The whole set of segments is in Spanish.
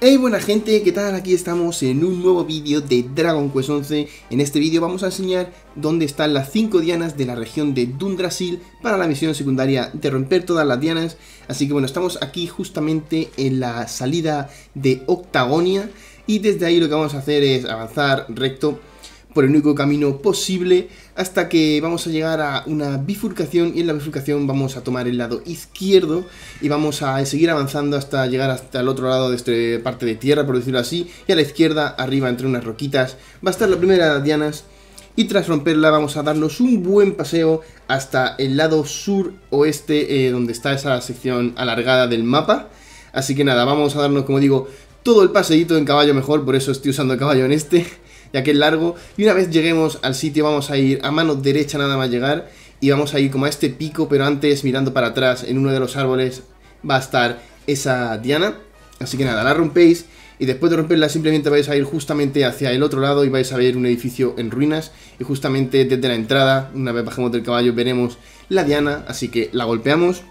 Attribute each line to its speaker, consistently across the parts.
Speaker 1: Hey buena gente, ¿qué tal? Aquí estamos en un nuevo vídeo de Dragon Quest 11. En este vídeo vamos a enseñar dónde están las 5 dianas de la región de Dundrasil para la misión secundaria de romper todas las dianas. Así que bueno, estamos aquí justamente en la salida de Octagonia y desde ahí lo que vamos a hacer es avanzar recto por el único camino posible hasta que vamos a llegar a una bifurcación y en la bifurcación vamos a tomar el lado izquierdo y vamos a seguir avanzando hasta llegar hasta el otro lado de esta parte de tierra, por decirlo así, y a la izquierda, arriba entre unas roquitas, va a estar la primera de dianas y tras romperla vamos a darnos un buen paseo hasta el lado sur oeste eh, donde está esa sección alargada del mapa. Así que nada, vamos a darnos, como digo, todo el paseíto en caballo mejor, por eso estoy usando caballo en este. Ya que es largo. Y una vez lleguemos al sitio vamos a ir a mano derecha nada más llegar y vamos a ir como a este pico, pero antes mirando para atrás en uno de los árboles va a estar esa diana. Así que nada, la rompéis y después de romperla simplemente vais a ir justamente hacia el otro lado y vais a ver un edificio en ruinas y justamente desde la entrada, una vez bajemos del caballo, veremos la diana, así que la golpeamos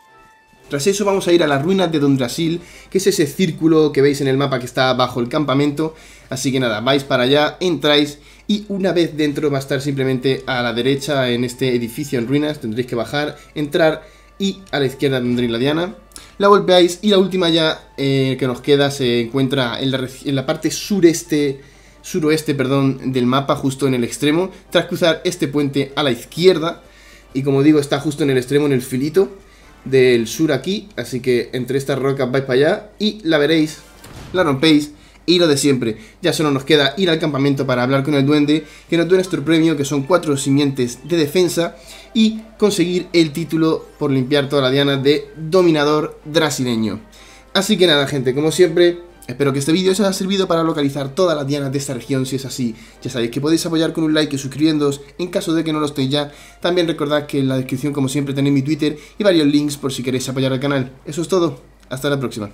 Speaker 1: tras eso vamos a ir a las ruinas de Dondrasil, que es ese círculo que veis en el mapa que está bajo el campamento. Así que nada, vais para allá, entráis y una vez dentro va a estar simplemente a la derecha en este edificio en ruinas. Tendréis que bajar, entrar y a la izquierda tendréis la diana. La golpeáis y la última ya eh, que nos queda se encuentra en la, en la parte sureste suroeste perdón, del mapa, justo en el extremo, tras cruzar este puente a la izquierda, y como digo, está justo en el extremo, en el filito, del sur aquí, así que entre estas rocas vais para allá y la veréis, la rompéis y lo de siempre. Ya solo nos queda ir al campamento para hablar con el duende, que nos duele nuestro premio, que son cuatro simientes de defensa, y conseguir el título por limpiar toda la diana de dominador brasileño. Así que nada, gente, como siempre, Espero que este vídeo os haya servido para localizar todas las dianas de esta región si es así. Ya sabéis que podéis apoyar con un like y suscribiéndoos en caso de que no lo estéis ya. También recordad que en la descripción como siempre tenéis mi Twitter y varios links por si queréis apoyar al canal. Eso es todo, hasta la próxima.